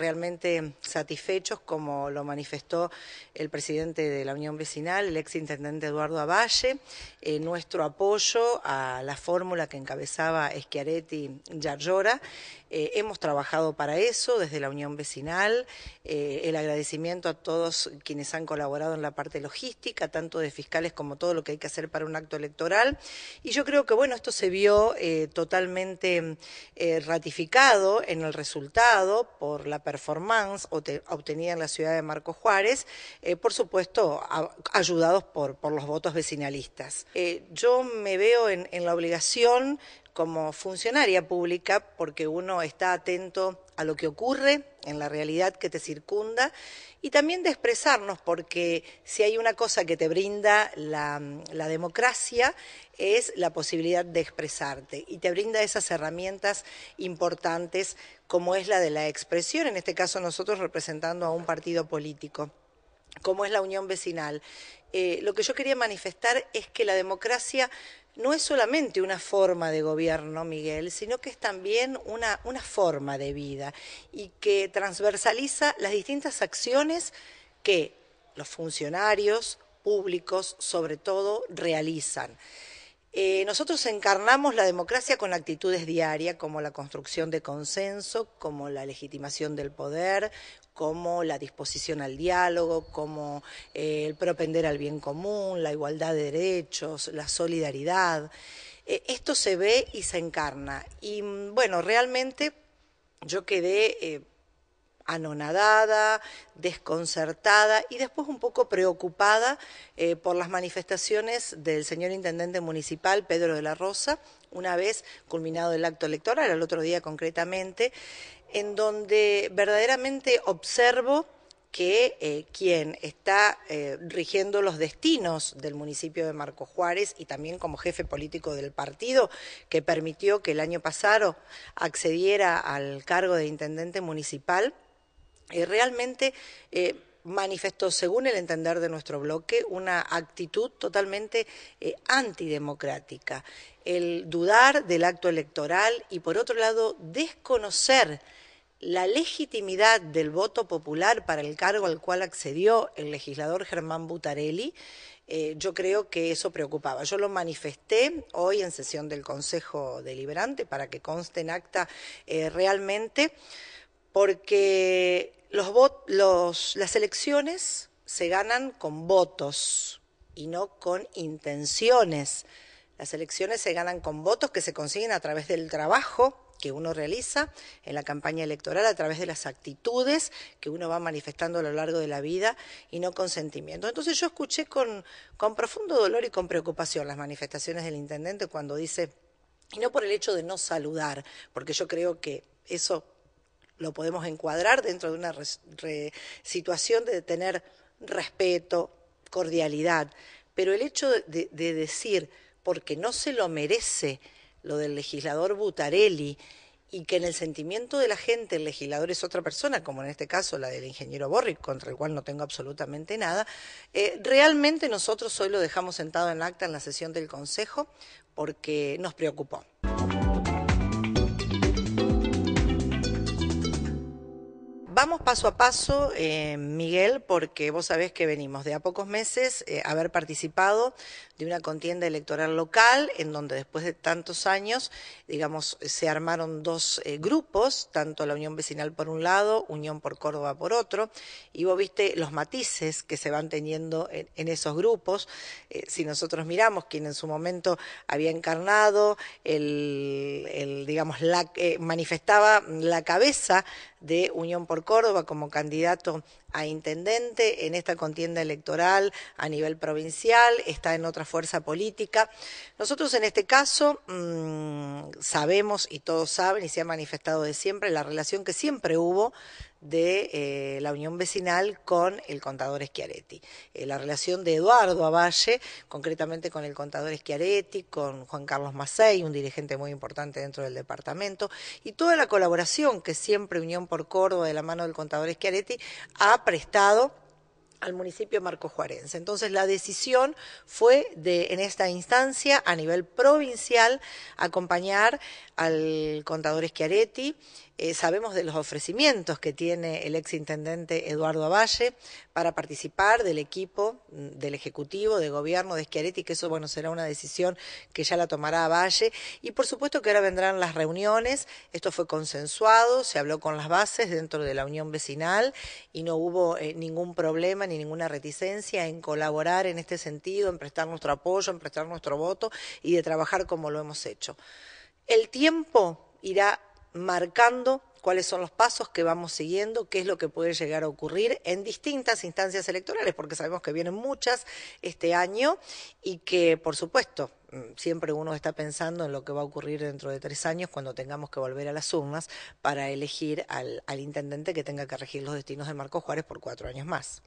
realmente satisfechos, como lo manifestó el presidente de la Unión Vecinal, el exintendente Eduardo Avalle, eh, nuestro apoyo a la fórmula que encabezaba Schiaretti Yarlora. Eh, hemos trabajado para eso desde la Unión Vecinal, eh, el agradecimiento a todos quienes han colaborado en la parte logística, tanto de fiscales como todo lo que hay que hacer para un acto electoral. Y yo creo que, bueno, esto se vio totalmente ratificado en el resultado por la performance obtenida en la ciudad de Marco Juárez, eh, por supuesto, ayudados por, por, los votos vecinalistas. Eh, yo me veo en, en la obligación como funcionaria pública porque uno está atento a lo que ocurre en la realidad que te circunda y también de expresarnos porque si hay una cosa que te brinda la, democracia es la posibilidad de expresarte y te brinda esas herramientas importantes como es la de la expresión, en este caso nosotros representando a un partido político como es la unión vecinal. Eh, lo que yo quería manifestar es que la democracia no es solamente una forma de gobierno, Miguel, sino que es también una forma de vida y que transversaliza las distintas acciones que los funcionarios públicos, sobre todo, realizan. Eh, nosotros encarnamos la democracia con actitudes diarias, como la construcción de consenso, como la legitimación del poder, como la disposición al diálogo, como eh, el propender al bien común, la igualdad de derechos, la solidaridad. Eh, esto se ve y se encarna. Y mm, bueno, realmente yo quedé anonadada, desconcertada y después un poco preocupada eh, por las manifestaciones del señor intendente municipal Pedro de la Rosa, una vez culminado el acto electoral, el otro día concretamente, en donde verdaderamente observo que eh, quien está eh, rigiendo los destinos del municipio de Marco Juárez y también como jefe político del partido que permitió que el año pasado accediera al cargo de intendente municipal, realmente eh, manifestó, según el entender de nuestro bloque, una actitud totalmente eh, antidemocrática. El dudar del acto electoral y, por otro lado, desconocer la legitimidad del voto popular para el cargo al cual accedió el legislador Germán Butarelli, eh, yo creo que eso preocupaba. Yo lo manifesté hoy en sesión del Consejo Deliberante para que conste en acta realmente, porque las elecciones se ganan con votos y no con intenciones. Las elecciones se ganan con votos que se consiguen a través del trabajo que uno realiza en la campaña electoral, a través de las actitudes que uno va manifestando a lo largo de la vida y no con sentimientos. Entonces yo escuché con profundo dolor y con preocupación las manifestaciones del intendente cuando dice, y no por el hecho de no saludar, porque yo creo que eso lo podemos encuadrar dentro de una situación de tener respeto, cordialidad, pero el hecho de, decir, porque no se lo merece lo del legislador Butarelli, y que en el sentimiento de la gente el legislador es otra persona, como en este caso la del ingeniero Borri, contra el cual no tengo absolutamente nada, eh, realmente nosotros hoy lo dejamos sentado en acta en la sesión del Consejo porque nos preocupó. Vamos paso a paso, eh, Miguel, porque vos sabés que venimos de a pocos meses a eh, haber participado de una contienda electoral local en donde después de tantos años, digamos, se armaron dos eh, grupos, tanto la Unión Vecinal por un lado, Unión por Córdoba por otro, y vos viste los matices que se van teniendo en, esos grupos. si nosotros miramos quien en su momento había encarnado, el, digamos, la, manifestaba la cabeza de Unión por Córdoba como candidato a intendente en esta contienda electoral a nivel provincial, está en otra fuerza política. Nosotros en este caso... Mm, sabemos y todos saben y se ha manifestado de siempre la relación que siempre hubo de eh, la unión vecinal con el contador Schiaretti. Eh, la relación de Eduardo Avalle, concretamente con el contador Schiaretti, con Juan Carlos Macei, un dirigente muy importante dentro del departamento, y toda la colaboración que siempre Unión por Córdoba de la mano del contador Schiaretti ha prestado al municipio Marco Juarense. Entonces la decisión fue de en esta instancia a nivel provincial acompañar al contador Schiaretti eh, sabemos de los ofrecimientos que tiene el exintendente Eduardo Avalle para participar del equipo mm, del Ejecutivo, de Gobierno de Schiaretti, que eso bueno será una decisión que ya la tomará Avalle. Y por supuesto que ahora vendrán las reuniones, esto fue consensuado, se habló con las bases dentro de la Unión Vecinal y no hubo eh, ningún problema ni ninguna reticencia en colaborar en este sentido, en prestar nuestro apoyo, en prestar nuestro voto y de trabajar como lo hemos hecho. El tiempo irá marcando cuáles son los pasos que vamos siguiendo, qué es lo que puede llegar a ocurrir en distintas instancias electorales, porque sabemos que vienen muchas este año y que, por supuesto, mm, siempre uno está pensando en lo que va a ocurrir dentro de tres años cuando tengamos que volver a las urnas para elegir al, intendente que tenga que regir los destinos de Marcos Juárez por cuatro años más.